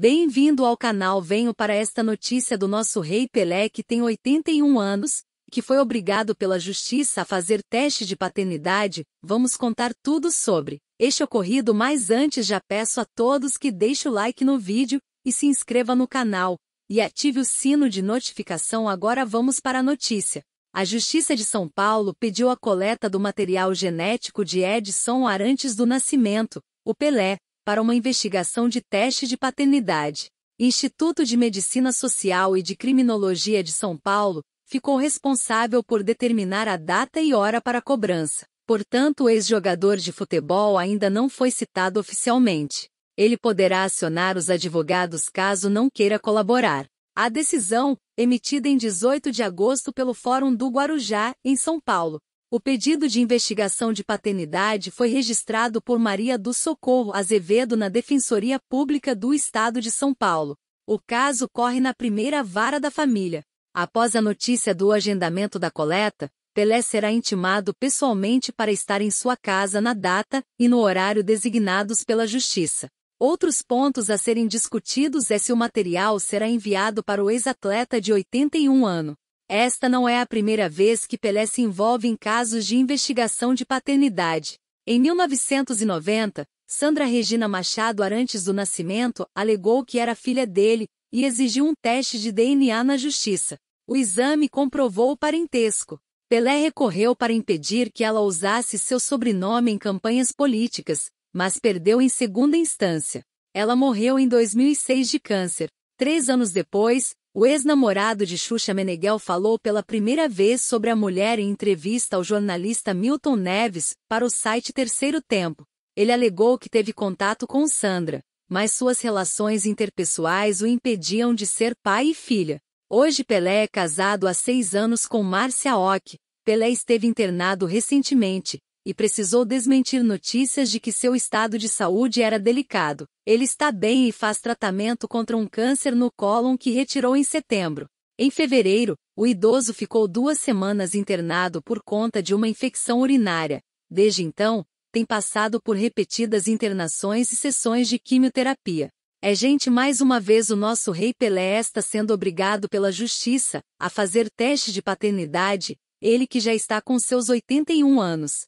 Bem-vindo ao canal Venho para esta notícia do nosso rei Pelé que tem 81 anos, que foi obrigado pela justiça a fazer teste de paternidade, vamos contar tudo sobre este ocorrido mas antes já peço a todos que deixe o like no vídeo e se inscreva no canal, e ative o sino de notificação agora vamos para a notícia. A Justiça de São Paulo pediu a coleta do material genético de Edson Arantes do Nascimento, o Pelé, para uma investigação de teste de paternidade. Instituto de Medicina Social e de Criminologia de São Paulo ficou responsável por determinar a data e hora para a cobrança. Portanto, o ex-jogador de futebol ainda não foi citado oficialmente. Ele poderá acionar os advogados caso não queira colaborar. A decisão, emitida em 18 de agosto pelo Fórum do Guarujá, em São Paulo, o pedido de investigação de paternidade foi registrado por Maria do Socorro Azevedo na Defensoria Pública do Estado de São Paulo. O caso corre na primeira vara da família. Após a notícia do agendamento da coleta, Pelé será intimado pessoalmente para estar em sua casa na data e no horário designados pela Justiça. Outros pontos a serem discutidos é se o material será enviado para o ex-atleta de 81 anos. Esta não é a primeira vez que Pelé se envolve em casos de investigação de paternidade. Em 1990, Sandra Regina Machado Arantes do Nascimento alegou que era filha dele e exigiu um teste de DNA na justiça. O exame comprovou o parentesco. Pelé recorreu para impedir que ela usasse seu sobrenome em campanhas políticas, mas perdeu em segunda instância. Ela morreu em 2006 de câncer. Três anos depois, o ex-namorado de Xuxa Meneghel falou pela primeira vez sobre a mulher em entrevista ao jornalista Milton Neves para o site Terceiro Tempo. Ele alegou que teve contato com Sandra, mas suas relações interpessoais o impediam de ser pai e filha. Hoje Pelé é casado há seis anos com Márcia Ock. Pelé esteve internado recentemente, e precisou desmentir notícias de que seu estado de saúde era delicado. Ele está bem e faz tratamento contra um câncer no cólon que retirou em setembro. Em fevereiro, o idoso ficou duas semanas internado por conta de uma infecção urinária. Desde então, tem passado por repetidas internações e sessões de quimioterapia. É gente mais uma vez o nosso rei Pelé está sendo obrigado pela justiça a fazer teste de paternidade, ele que já está com seus 81 anos.